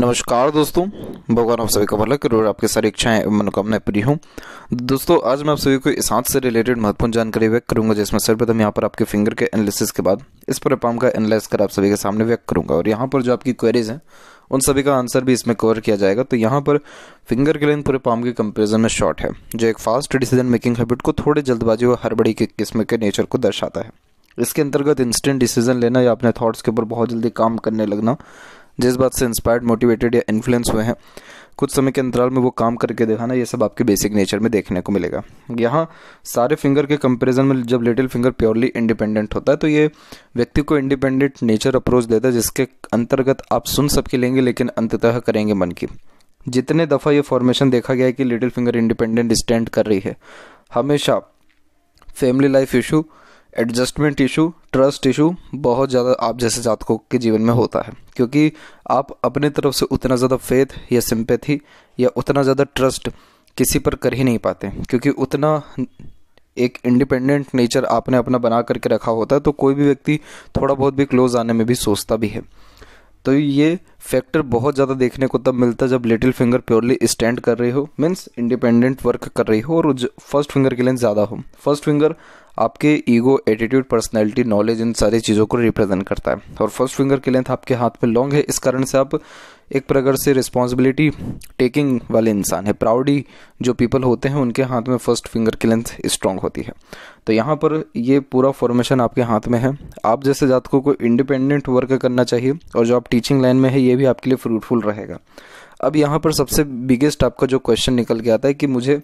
नमस्कार दोस्तों भगवान आप सभी का भला करो और आपकी सारी इच्छाएं मनोकामनाएं पूरी हूँ दोस्तों आज मैं आप सभी को इस हाथ से रिलेटेड महत्वपूर्ण जानकारी व्यक्त करूंगा जिसमें सर्वप्रथम यहाँ पर आपके फिंगर के एनालिसिस के बाद इस पर पाम का एनालाइज कर आप सभी के सामने व्यक्त करूंगा और यहाँ पर जो आपकी क्वेरीज हैं उन सभी का आंसर भी इसमें कवर किया जाएगा तो यहाँ पर फिंगर के लेंथ पूरे पाम के कंपेरिजन में शॉर्ट है जो एक फास्ट डिसीजन मेकिंग हैबिट को थोड़े जल्दबाजी और हड़बड़ी के किस्म के नेचर को दर्शाता है इसके अंतर्गत इंस्टेंट डिसीजन लेना या अपने थॉट्स के ऊपर बहुत जल्दी काम करने लगना जिस बात से इंस्पायर्ड मोटिवेटेड या इन्फ्लुएंस हुए हैं कुछ समय के अंतराल में वो काम करके दिखाना ये सब आपके बेसिक नेचर में देखने को मिलेगा यहाँ सारे फिंगर के कंपैरिजन में जब लिटिल फिंगर प्योरली इंडिपेंडेंट होता है तो ये व्यक्ति को इंडिपेंडेंट नेचर अप्रोच देता है जिसके अंतर्गत आप सुन सबके लेंगे लेकिन अंततः करेंगे मन की जितने दफ़ा ये फॉर्मेशन देखा गया है कि लिटिल फिंगर इंडिपेंडेंट स्टैंड कर रही है हमेशा family life issue adjustment issue trust issue बहुत ज़्यादा आप जैसे जातकों के जीवन में होता है क्योंकि आप अपने तरफ से उतना ज़्यादा फेथ या सिंपैथी या उतना ज़्यादा ट्रस्ट किसी पर कर ही नहीं पाते क्योंकि उतना एक इंडिपेंडेंट नेचर आपने अपना बना करके रखा होता है तो कोई भी व्यक्ति थोड़ा बहुत भी क्लोज आने में भी सोचता भी है तो ये फैक्टर बहुत ज़्यादा देखने को तब मिलता है जब लिटिल फिंगर प्योरली स्टैंड कर रही हो मीन्स इंडिपेंडेंट वर्क कर रही हो और फर्स्ट फिंगर के लेंथ ज़्यादा हो फर्स्ट फिंगर आपके ईगो एटीट्यूड पर्सनैलिटी नॉलेज इन सारी चीज़ों को रिप्रेजेंट करता है और फर्स्ट फिंगर की लेंथ आपके हाथ में लॉन्ग है इस कारण से आप एक प्रकार से रिस्पॉन्सिबिलिटी टेकिंग वाले इंसान है प्राउडी जो पीपल होते हैं उनके हाथ में फर्स्ट फिंगर की लेंथ स्ट्रांग होती है तो यहाँ पर ये पूरा फॉर्मेशन आपके हाथ में है आप जैसे जातकों को इंडिपेंडेंट वर्क करना चाहिए और जो आप टीचिंग लाइन में है ये भी आपके लिए फ्रूटफुल रहेगा अब यहाँ पर सबसे बिगेस्ट आपका जो क्वेश्चन निकल के आता है कि मुझे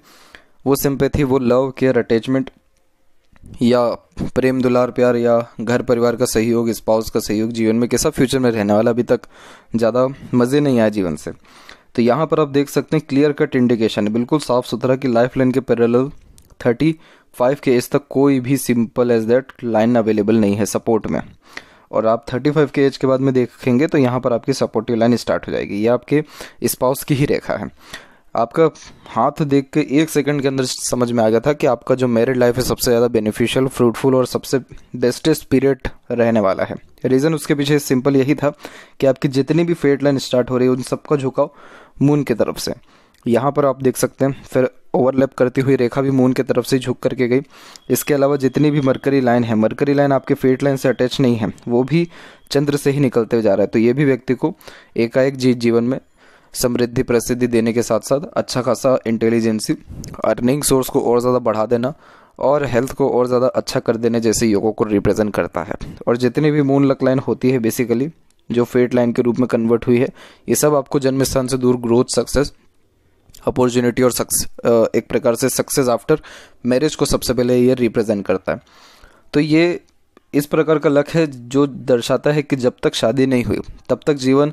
वो सिंपैथी वो लव केयर अटैचमेंट या प्रेम दुलार प्यार या घर परिवार का सहयोग स्पाउस का सहयोग जीवन में कैसा फ्यूचर में रहने वाला अभी तक ज़्यादा मज़े नहीं आए जीवन से तो यहाँ पर आप देख सकते हैं क्लियर कट इंडिकेशन है बिल्कुल साफ सुथरा कि लाइफ लाइन के पैरल थर्टी फाइव के एज तक कोई भी simple as that line available नहीं है सपोर्ट में और आप थर्टी फाइव के एज के बाद में देखेंगे तो यहाँ पर आपकी सपोर्टिव लाइन स्टार्ट हो जाएगी ये आपके स्पाउस की ही रेखा है आपका हाथ देख के एक सेकंड के अंदर समझ में आ गया था कि आपका जो मैरिड लाइफ है सबसे ज़्यादा बेनिफिशियल फ्रूटफुल और सबसे बेस्टेस्ट पीरियड रहने वाला है रीज़न उसके पीछे सिंपल यही था कि आपकी जितनी भी फेट लाइन स्टार्ट हो रही है उन सबका झुकाव मून की तरफ से यहाँ पर आप देख सकते हैं फिर ओवरलैप करती हुई रेखा भी मून की तरफ से झुक करके गई इसके अलावा जितनी भी मरकरी लाइन है मरकरी लाइन आपके फेट लाइन से अटैच नहीं है वो भी चंद्र से ही निकलते जा रहा है तो ये भी व्यक्ति को एकाएक जीत जीवन में समृद्धि प्रसिद्धि देने के साथ साथ अच्छा खासा इंटेलिजेंसी अर्निंग सोर्स को और ज़्यादा बढ़ा देना और हेल्थ को और ज़्यादा अच्छा कर देने जैसे योगों को रिप्रेजेंट करता है और जितनी भी मून लक लाइन होती है बेसिकली जो फेट लाइन के रूप में कन्वर्ट हुई है ये सब आपको जन्म स्थान से दूर ग्रोथ सक्सेस अपॉर्चुनिटी और सक्सेस एक प्रकार से सक्सेस आफ्टर मैरिज को सबसे पहले ये रिप्रेजेंट करता है तो ये इस प्रकार का लक है जो दर्शाता है कि जब तक शादी नहीं हुई तब तक जीवन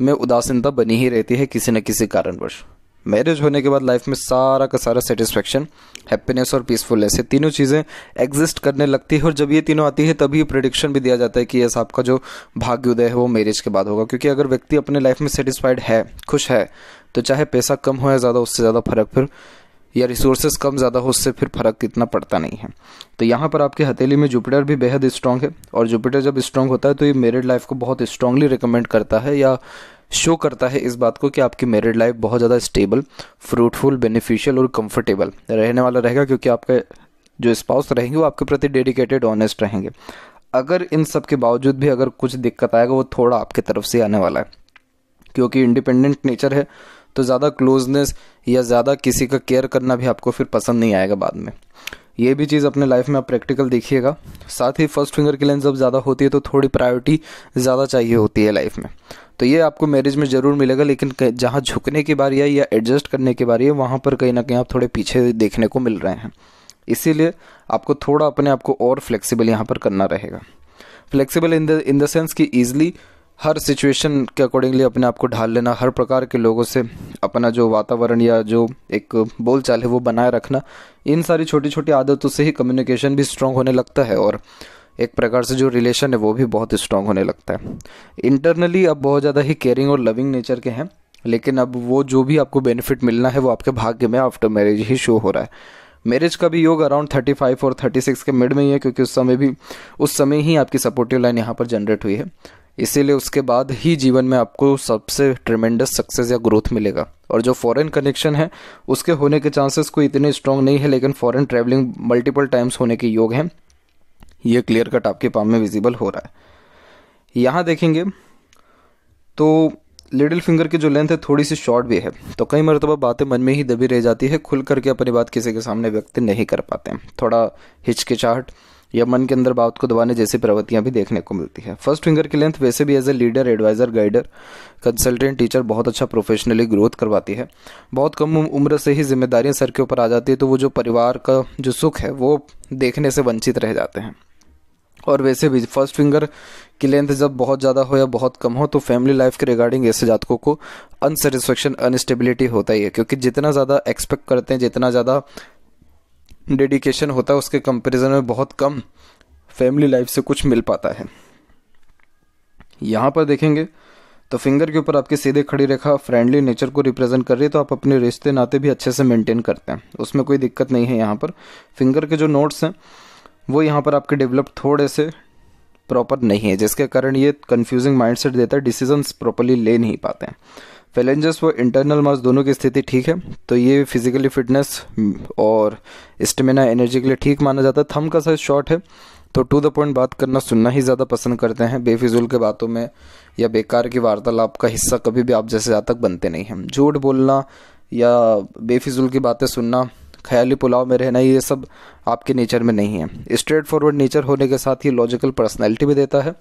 में उदासीनता बनी ही रहती है किसी न किसी कारणवश मैरिज होने के बाद लाइफ में सारा का सारा सेटिस्फेक्शन हैप्पीनेस और पीसफुलनेस ये तीनों चीज़ें एग्जिस्ट करने लगती है और जब ये तीनों आती है तभी प्रडिक्शन भी दिया जाता है कि यस आपका जो भाग्य उदय है वो मैरिज के बाद होगा क्योंकि अगर व्यक्ति अपने लाइफ में सेटिस्फाइड है खुश है तो चाहे पैसा कम हो या ज़्यादा उससे ज़्यादा फर्क फिर या रिसोर्सेज कम ज़्यादा हो उससे फिर फर्क इतना पड़ता नहीं है तो यहाँ पर आपके हथेली में जुपिटर भी बेहद स्ट्रांग है और जुपिटर जब स्ट्रांग होता है तो ये मेरिड लाइफ को बहुत स्ट्रांगली रिकमेंड करता है या शो करता है इस बात को कि आपकी मेरिड लाइफ बहुत ज़्यादा स्टेबल फ्रूटफुल बेनिफिशियल और कम्फर्टेबल रहने वाला रहेगा क्योंकि आपके जो स्पाउस रहेंगे वो आपके प्रति डेडिकेटेड ऑनेस्ट रहेंगे अगर इन सब के बावजूद भी अगर कुछ दिक्कत आएगा वो थोड़ा आपके तरफ से आने वाला है क्योंकि इंडिपेंडेंट नेचर है तो ज़्यादा क्लोजनेस या ज़्यादा किसी का केयर करना भी आपको फिर पसंद नहीं आएगा बाद में ये भी चीज़ अपने लाइफ में आप प्रैक्टिकल देखिएगा साथ ही फर्स्ट फिंगर की लेंस जब ज़्यादा होती है तो थोड़ी प्रायोरिटी ज़्यादा चाहिए होती है लाइफ में तो ये आपको मैरिज में ज़रूर मिलेगा लेकिन जहाँ झुकने की बारी है या एडजस्ट करने की बारी है वहाँ पर कहीं ना कहीं आप थोड़े पीछे देखने को मिल रहे हैं इसीलिए आपको थोड़ा अपने आप को और फ्लेक्सिबल यहाँ पर करना रहेगा flexible in the in the sense कि ईजिली हर सिचुएशन के अकॉर्डिंगली अपने आप को ढाल लेना हर प्रकार के लोगों से अपना जो वातावरण या जो एक बोलचाल है वो बनाए रखना इन सारी छोटी छोटी आदतों से ही कम्युनिकेशन भी स्ट्रांग होने लगता है और एक प्रकार से जो रिलेशन है वो भी बहुत स्ट्रांग होने लगता है इंटरनली अब बहुत ज़्यादा ही केयरिंग और लविंग नेचर के हैं लेकिन अब वो जो भी आपको बेनिफिट मिलना है वो आपके भाग्य में आफ्टर मैरिज ही शो हो रहा है मैरिज का भी योग अराउंड थर्टी फाइव और थर्टी सिक्स के मिड में ही है क्योंकि उस समय भी उस समय ही आपकी सपोर्टिव लाइन यहाँ पर जनरेट हुई है इसीलिए उसके बाद ही जीवन में आपको सबसे ट्रिमेंडस सक्सेस या ग्रोथ मिलेगा और जो फॉरेन कनेक्शन है उसके होने के चांसेस कोई इतने स्ट्रांग नहीं है लेकिन फॉरेन ट्रैवलिंग मल्टीपल टाइम्स होने के योग हैं ये क्लियर कट आपके पाम में विजिबल हो रहा है यहाँ देखेंगे तो लिटिल फिंगर की जो लेंथ है थोड़ी सी शॉर्ट भी है तो कई मरतबा बातें मन में ही दबी रह जाती है खुल करके अपनी बात किसी के सामने व्यक्त नहीं कर पाते थोड़ा हिचकिचाहट या मन के अंदर बात को दबाने जैसी प्रवृत्तियां भी देखने को मिलती है फर्स्ट फिंगर की लेंथ वैसे भी as a leader advisor guider consultant teacher बहुत अच्छा प्रोफेशनली ग्रोथ करवाती है बहुत कम उम्र से ही जिम्मेदारियां सर के ऊपर आ जाती है तो वो जो परिवार का जो सुख है वो देखने से वंचित रह जाते हैं और वैसे भी फर्स्ट फिंगर की लेंथ जब बहुत ज़्यादा हो या बहुत कम हो तो फैमिली लाइफ के रिगार्डिंग ऐसे जातकों को अनसेटिस्फेक्शन अनस्टेबिलिटी होता ही है क्योंकि जितना ज़्यादा एक्सपेक्ट करते हैं जितना ज़्यादा डेडिकेशन होता है उसके कंपैरिजन में बहुत कम फैमिली लाइफ से कुछ मिल पाता है यहाँ पर देखेंगे तो फिंगर के ऊपर आपकी सीधे खड़ी रेखा फ्रेंडली नेचर को रिप्रेजेंट कर रही है तो आप अपने रिश्ते नाते भी अच्छे से मेंटेन करते हैं उसमें कोई दिक्कत नहीं है यहाँ पर फिंगर के जो नोट्स हैं वो यहाँ पर आपके डेवलप थोड़े से प्रॉपर नहीं है जिसके कारण ये कन्फ्यूजिंग माइंड देता है डिसीजन प्रॉपरली ले नहीं पाते हैं फेलेंजस व इंटरनल मस दोनों की स्थिति ठीक है तो ये फिजिकली फिटनेस और स्टेमिना एनर्जी के लिए ठीक माना जाता है थम का साइज शॉर्ट है तो टू द पॉइंट बात करना सुनना ही ज़्यादा पसंद करते हैं बेफिजूल के बातों में या बेकार की वार्तालाप का हिस्सा कभी भी आप जैसे जातक तक बनते नहीं हैं झूठ बोलना या बेफिजूल की बातें सुनना ख्याली पुलाव में रहना ये सब आपके नेचर में नहीं है स्ट्रेट फॉरवर्ड नेचर होने के साथ ही लॉजिकल पर्सनैलिटी भी देता है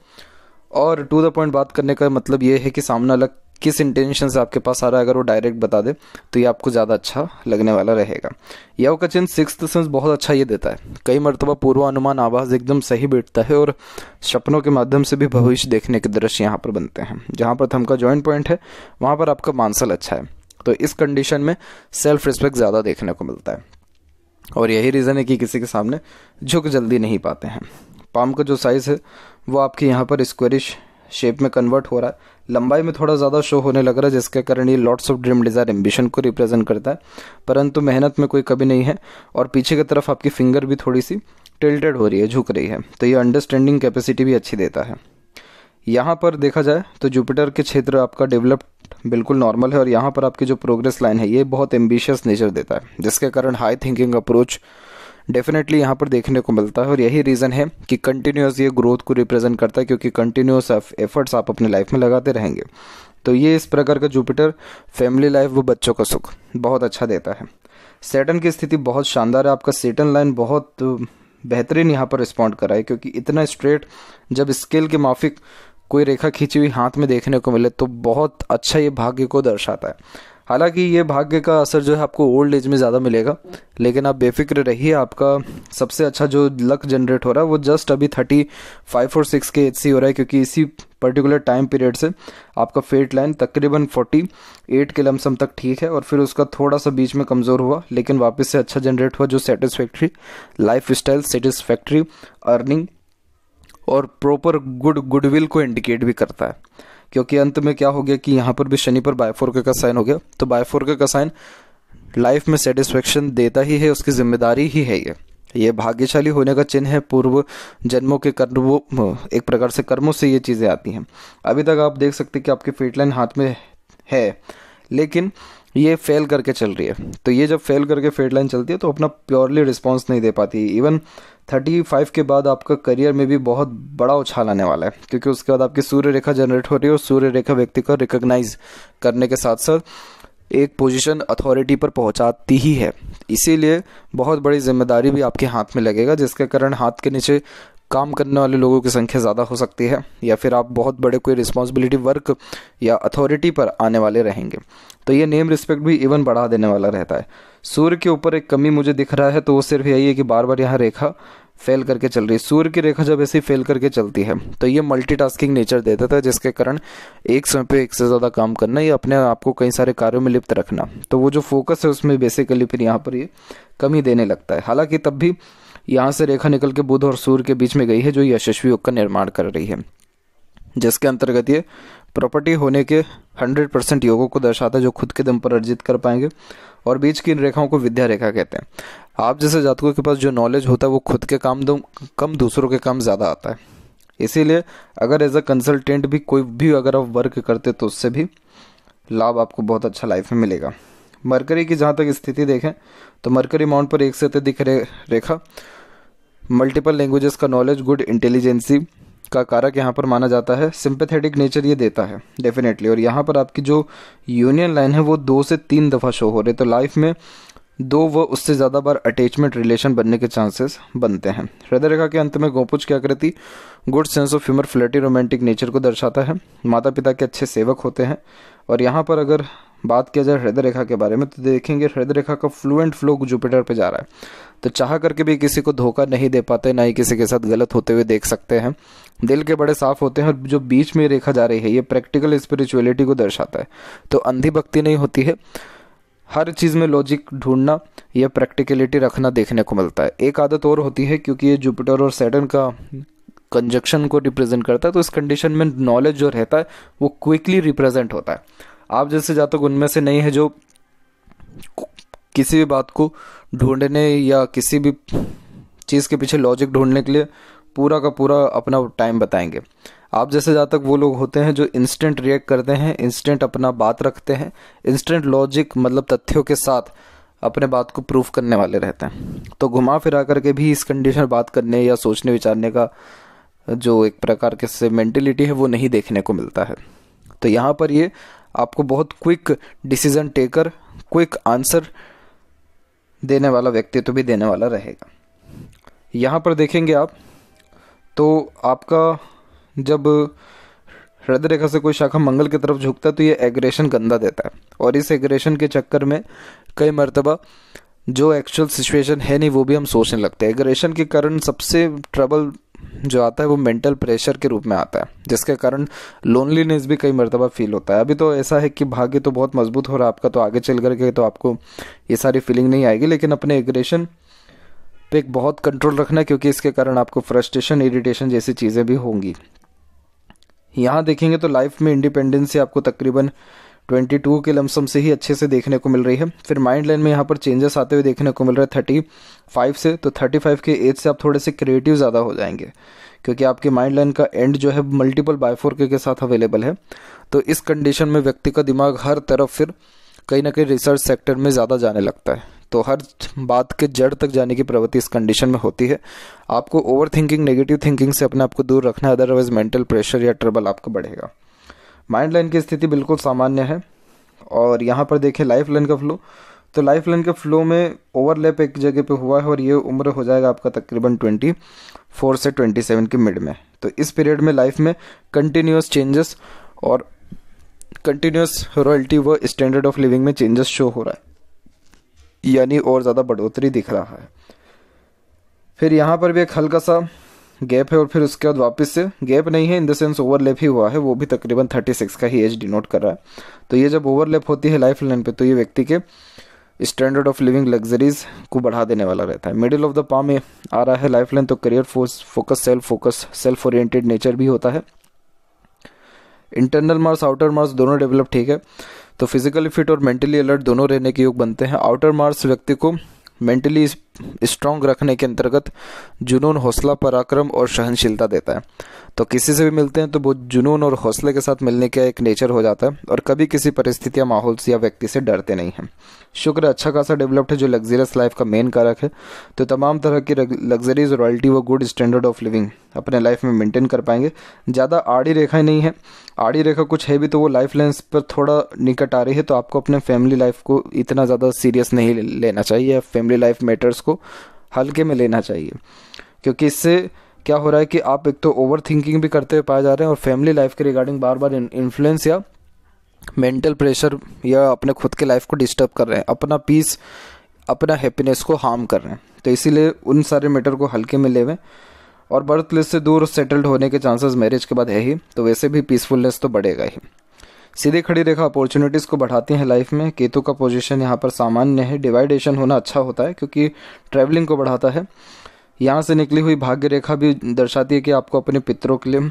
और टू द पॉइंट बात करने का मतलब ये है कि सामने अलग किस इंटेंशन से आपके पास आ रहा है अगर वो डायरेक्ट बता दे तो ये आपको ज़्यादा अच्छा लगने वाला रहेगा यव का चिन्ह सिक्स सेंस बहुत अच्छा ये देता है कई मरतबा पूर्वानुमान आवाज़ एकदम सही बैठता है और सपनों के माध्यम से भी भविष्य देखने के दृश्य यहाँ पर बनते हैं जहाँ पर थम का जॉइंट पॉइंट है वहाँ पर आपका मानसल अच्छा है तो इस कंडीशन में सेल्फ रिस्पेक्ट ज़्यादा देखने को मिलता है और यही रीज़न है कि किसी के सामने झुक जल्दी नहीं पाते हैं पाम का जो साइज़ है वो आपके यहाँ पर स्क्वेरिश शेप में कन्वर्ट हो रहा है लंबाई में थोड़ा ज़्यादा शो होने लग रहा है जिसके कारण ये lots of dream desire ambition को रिप्रेजेंट करता है परंतु मेहनत में कोई कभी नहीं है और पीछे की तरफ आपकी फिंगर भी थोड़ी सी टिल्टेड हो रही है झुक रही है तो ये अंडरस्टैंडिंग कैपेसिटी भी अच्छी देता है यहाँ पर देखा जाए तो जुपिटर के क्षेत्र आपका डेवलप्ड बिल्कुल नॉर्मल है और यहाँ पर आपकी जो प्रोग्रेस लाइन है ये बहुत एम्बिशियस नेचर देता है जिसके कारण हाई थिंकिंग अप्रोच डेफिनेटली यहाँ पर देखने को मिलता है और यही रीज़न है कि कंटिन्यूस ये ग्रोथ को रिप्रेजेंट करता है क्योंकि कंटिन्यूस एफर्ट्स आप अपने लाइफ में लगाते रहेंगे तो ये इस प्रकार का जुपिटर फैमिली लाइफ व बच्चों का सुख बहुत अच्छा देता है सेटन की स्थिति बहुत शानदार है आपका सेटन लाइन बहुत बेहतरीन यहाँ पर रिस्पॉन्ड करा है क्योंकि इतना स्ट्रेट जब स्केल के माफिक कोई रेखा खींची हुई हाथ में देखने को मिले तो बहुत अच्छा ये भाग्य को दर्शाता है हालांकि ये भाग्य का असर जो है आपको ओल्ड एज में ज़्यादा मिलेगा लेकिन आप बेफिक्र रहिए आपका सबसे अच्छा जो लक जनरेट हो रहा है वो जस्ट अभी थर्टी फाइव और सिक्स के एज से हो रहा है क्योंकि इसी पर्टिकुलर टाइम पीरियड से आपका फेट लाइन तकरीबन फोर्टी एट के लमसम तक ठीक है और फिर उसका थोड़ा सा बीच में कमज़ोर हुआ लेकिन वापस से अच्छा जनरेट हुआ जो satisfactory lifestyle satisfactory earning और प्रॉपर गुड गुडविल को इंडिकेट भी करता है क्योंकि अंत में क्या हो गया कि यहाँ पर भी शनि पर बायफोर्का का साइन हो गया तो बायफोर्का का साइन लाइफ में सेटिस्फेक्शन देता ही है उसकी जिम्मेदारी ही है ये ये भाग्यशाली होने का चिन्ह है पूर्व जन्मों के कर्मों एक प्रकार से कर्मों से ये चीज़ें आती हैं अभी तक आप देख सकते कि आपकी फेटलाइन हाथ में है लेकिन ये फेल करके चल रही है तो ये जब फेल करके फेड लाइन चलती है तो अपना प्योरली रिस्पॉन्स नहीं दे पाती इवन थर्टी फाइव के बाद आपका करियर में भी बहुत बड़ा उछाल आने वाला है क्योंकि उसके बाद आपकी सूर्य रेखा जनरेट हो रही है और सूर्य रेखा व्यक्ति को रिकोगनाइज करने के साथ साथ एक पोजीशन अथॉरिटी पर पहुंचाती ही है इसीलिए बहुत बड़ी जिम्मेदारी भी आपके हाथ में लगेगा जिसके कारण हाथ के नीचे काम करने वाले लोगों की संख्या ज़्यादा हो सकती है या फिर आप बहुत बड़े कोई रिस्पॉन्सिबिलिटी वर्क या अथॉरिटी पर आने वाले रहेंगे तो ये नेम रिस्पेक्ट भी इवन बढ़ा देने वाला रहता है सूर्य के ऊपर एक कमी मुझे दिख रहा है तो वो सिर्फ यही है कि बार बार यहाँ रेखा फेल करके चल रही है सूर्य की रेखा जब ऐसी फेल करके चलती है तो ये मल्टीटास्किंग नेचर देता था जिसके कारण एक समय पे एक से ज़्यादा काम करना या अपने आप को कई सारे कार्यों में लिप्त रखना तो वो जो फोकस है उसमें बेसिकली फिर यहाँ पर ये कमी देने लगता है हालांकि तब भी यहाँ से रेखा निकल के बुध और सूर्य के बीच में गई है जो यशस्वी योग का निर्माण कर रही है जिसके अंतर्गत ये प्रॉपर्टी होने के 100 परसेंट योगों को दर्शाता है जो खुद के दम पर अर्जित कर पाएंगे और बीच की इन रेखाओं को विद्या रेखा कहते हैं आप जैसे जातकों के पास जो नॉलेज होता है वो खुद के काम दो कम दूसरों के काम ज़्यादा आता है इसीलिए अगर एज अ कंसल्टेंट भी कोई भी अगर आप वर्क करते तो उससे भी लाभ आपको बहुत अच्छा लाइफ में मिलेगा मरकरी की जहाँ तक स्थिति देखें तो मरकरी माउंट पर एक से अत्यधिक रेखा मल्टीपल लैंग्वेजेस का नॉलेज गुड इंटेलिजेंसी का कारक यहाँ पर माना जाता है सिंपेथेटिक नेचर ये देता है डेफिनेटली और यहाँ पर आपकी जो यूनियन लाइन है वो दो से तीन दफ़ा शो हो रही तो लाइफ में दो व उससे ज़्यादा बार अटैचमेंट रिलेशन बनने के चांसेस बनते हैं हृदय रेखा के अंत में गोपुज की आकृति good sense of humour flirty romantic nature को दर्शाता है माता पिता के अच्छे सेवक होते हैं और यहाँ पर अगर बात किया जाए हृदय रेखा के बारे में तो देखेंगे हृदय रेखा का फ्लुएंट फ्लो जुपिटर पे जा रहा है तो चाह करके भी किसी को धोखा नहीं दे पाते ना ही किसी के साथ गलत होते हुए देख सकते हैं दिल के बड़े साफ होते हैं और जो बीच में रेखा जा रही है ये प्रैक्टिकल स्पिरिचुअलिटी को दर्शाता है तो अंधी भक्ति नहीं होती है हर चीज़ में लॉजिक ढूंढना या प्रैक्टिकलिटी रखना देखने को मिलता है एक आदत और होती है क्योंकि ये जुपिटर और सैटर्न का कंजक्शन को रिप्रेजेंट करता है तो इस कंडीशन में नॉलेज जो रहता है वो क्विकली रिप्रेजेंट होता है आप जैसे जातक उनमें से नहीं है जो किसी भी बात को ढूंढने या किसी भी चीज़ के पीछे लॉजिक ढूंढने के लिए पूरा का पूरा अपना टाइम बताएंगे आप जैसे जातक वो लोग होते हैं जो इंस्टेंट रिएक्ट करते हैं इंस्टेंट अपना बात रखते हैं इंस्टेंट लॉजिक मतलब तथ्यों के साथ अपने बात को प्रूफ करने वाले रहते हैं तो घुमा फिरा करके भी इस कंडीशन बात करने या सोचने विचारने का जो एक प्रकार के से मेंटेलिटी है वो नहीं देखने को मिलता है तो यहाँ पर ये आपको बहुत quick decision taker quick answer देने वाला व्यक्तित्व भी देने वाला रहेगा यहाँ पर देखेंगे आप तो आपका जब हृदय रेखा से कोई शाखा मंगल की तरफ झुकता है तो ये एग्रेशन गंदा देता है और इस एग्रेशन के चक्कर में कई मरतबा जो एक्चुअल सिचुएशन है नहीं वो भी हम सोचने लगते हैं एग्रेशन के कारण सबसे ट्रबल जो आता है वो मेंटल प्रेशर के रूप में आता है जिसके कारण लोनलीनेस भी कई मरतबा फील होता है अभी तो ऐसा है कि भाग्य तो बहुत मजबूत हो रहा है आपका तो आगे चल करके तो आपको ये सारी फीलिंग नहीं आएगी लेकिन अपने एग्रेशन पे एक बहुत कंट्रोल रखना क्योंकि इसके कारण आपको फ्रस्ट्रेशन इरिटेशन जैसी चीज़ें भी होंगी यहाँ देखेंगे तो लाइफ में इंडिपेंडेंस आपको तकरीबन ट्वेंटी टू के लमसम से ही अच्छे से देखने को मिल रही है फिर माइंड लाइन में यहाँ पर चेंजेस आते हुए देखने को मिल हैं थर्टी फाइव से तो थर्टी फाइव के एज से आप थोड़े से क्रिएटिव ज़्यादा हो जाएंगे क्योंकि आपके माइंड लाइन का एंड जो है मल्टीपल बायफोर के साथ अवेलेबल है तो इस कंडीशन में व्यक्ति का दिमाग हर तरफ फिर कहीं ना कहीं रिसर्च सेक्टर में ज़्यादा जाने लगता है तो हर बात के जड़ तक जाने की प्रवृत्ति इस कंडीशन में होती है आपको ओवर थिंकिंग नेगेटिव थिंकिंग से अपने आप को दूर रखना है अदरवाइज मेंटल प्रेशर या ट्रबल आपको बढ़ेगा माइंड लाइन की स्थिति बिल्कुल सामान्य है और यहाँ पर देखें लाइफ लाइन का फ्लो तो लाइफ लाइन के फ्लो में ओवरलैप एक जगह पे हुआ है और ये उम्र हो जाएगा आपका तकरीबन ट्वेंटी फोर से ट्वेंटी सेवन के मिड में तो इस पीरियड में लाइफ में कंटिन्यूस चेंजेस और कंटिन्यूस रॉयल्टी व स्टैंडर्ड ऑफ लिविंग में चेंजेस शो हो रहा है यानी और ज़्यादा बढ़ोतरी दिख रहा है फिर यहाँ पर भी एक हल्का सा गैप है और फिर उसके बाद वापस से गैप नहीं है इन द सेंस ओवरलैप ही हुआ है वो भी तकरीबन 36 का ही एज डिनोट कर रहा है तो ये जब ओवरलैप होती है लाइफ लाइन पे तो ये व्यक्ति के स्टैंडर्ड ऑफ लिविंग लग्जरीज को बढ़ा देने वाला रहता है मिडिल ऑफ द पा में आ रहा है लाइफ लाइन तो career force focus self focus self oriented nature भी होता है इंटरनल मार्स आउटर मार्क्स दोनों डेवलप ठीक है तो फिजिकली फिट और मेंटली अलर्ट दोनों रहने के योग बनते हैं आउटर मार्क्स व्यक्ति को मेंटली स्ट्रांग रखने के अंतर्गत जुनून हौसला पराक्रम और सहनशीलता देता है तो किसी से भी मिलते हैं तो वो जुनून और हौसले के साथ मिलने का एक नेचर हो जाता है और कभी किसी परिस्थिति या माहौल से या व्यक्ति से डरते नहीं हैं शुक्र अच्छा खासा डेवलप्ड है जो लग्जरियस लाइफ का मेन कारक है तो तमाम तरह की लग्जरीज रॉयल्टी व गुड स्टैंडर्ड ऑफ लिविंग अपने लाइफ में मेंटेन कर पाएंगे ज़्यादा आड़ी रेखाएं नहीं है आड़ी रेखा कुछ है भी तो वो लाइफ लेंस पर थोड़ा निकट आ रही है तो आपको अपने फैमिली लाइफ को इतना ज़्यादा सीरियस नहीं लेना चाहिए फैमिली लाइफ मैटर्स को को हल्के में लेना चाहिए क्योंकि इससे क्या हो रहा है कि आप एक तो ओवर थिंकिंग भी करते हुए पाए जा रहे हैं और फैमिली लाइफ के रिगार्डिंग बार बार इन्फ्लुएंस या मेंटल प्रेशर या अपने खुद के लाइफ को डिस्टर्ब कर रहे हैं अपना पीस अपना हैप्पीनेस को हार्म कर रहे हैं तो इसीलिए उन सारे मैटर को हल्के में लेवें और बर्थ प्लेस से दूर सेटल्ड होने के चांसेस मैरिज के बाद है ही तो वैसे भी पीसफुलनेस तो बढ़ेगा ही सीधे खड़ी रेखा अपॉर्चुनिटीज़ को बढ़ाती है लाइफ में केतु का पोजिशन यहाँ पर सामान्य है डिवाइडेशन होना अच्छा होता है क्योंकि ट्रैवलिंग को बढ़ाता है यहाँ से निकली हुई भाग्य रेखा भी दर्शाती है कि आपको अपने पितरों के लिए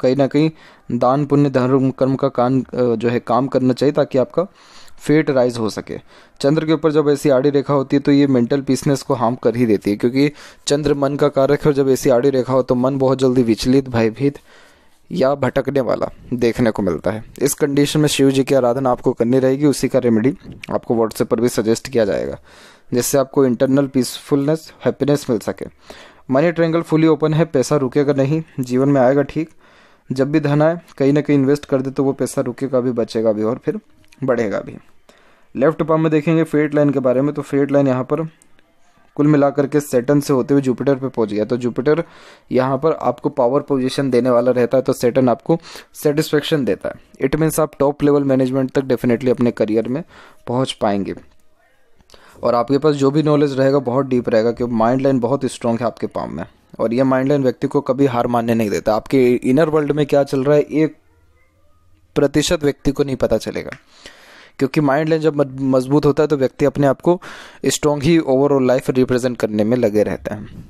कहीं ना कहीं दान पुण्य धर्म कर्म का काम जो है काम करना चाहिए ताकि आपका फेट राइज हो सके चंद्र के ऊपर जब ऐसी आड़ी रेखा होती है तो ये मेंटल पीसनेस को हार्म कर ही देती है क्योंकि चंद्र मन का कारक है और जब ऐसी आड़ी रेखा हो तो मन बहुत जल्दी विचलित भयभीत या भटकने वाला देखने को मिलता है इस कंडीशन में शिव जी की आराधना आपको करनी रहेगी उसी का रेमेडी आपको व्हाट्सएप पर भी सजेस्ट किया जाएगा जिससे आपको इंटरनल पीसफुलनेस हैप्पीनेस मिल सके मनी ट्रेंगल फुली ओपन है पैसा रुकेगा नहीं जीवन में आएगा ठीक जब भी धन आए कहीं ना कहीं इन्वेस्ट कर दे तो वो पैसा रुकेगा भी बचेगा भी और फिर बढ़ेगा भी लेफ्ट पाम में देखेंगे फेट लाइन के बारे में तो फेट लाइन यहाँ पर कुल मिलाकर के सेटन से होते हुए जुपिटर पे पहुंच गया तो जुपिटर यहाँ पर आपको पावर पोजीशन देने वाला रहता है तो सेटन आपको सेटिस्फेक्शन देता है इट मीन्स आप टॉप लेवल मैनेजमेंट तक डेफिनेटली अपने करियर में पहुंच पाएंगे और आपके पास जो भी नॉलेज रहेगा बहुत डीप रहेगा क्योंकि माइंड लाइन बहुत स्ट्रांग है आपके पाम में और यह माइंड लाइन व्यक्ति को कभी हार मानने नहीं देता आपके इनर वर्ल्ड में क्या चल रहा है एक प्रतिशत व्यक्ति को नहीं पता चलेगा क्योंकि माइंड जब मजबूत होता है तो व्यक्ति अपने आप को स्ट्रॉन्ग ही ओवरऑल लाइफ रिप्रेजेंट करने में लगे रहते हैं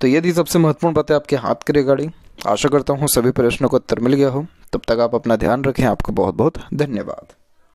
तो ये थी सबसे महत्वपूर्ण बातें आपके हाथ के रिगार्डिंग आशा करता हूँ सभी प्रश्नों को उत्तर मिल गया हो तब तक आप अपना ध्यान रखें आपको बहुत बहुत धन्यवाद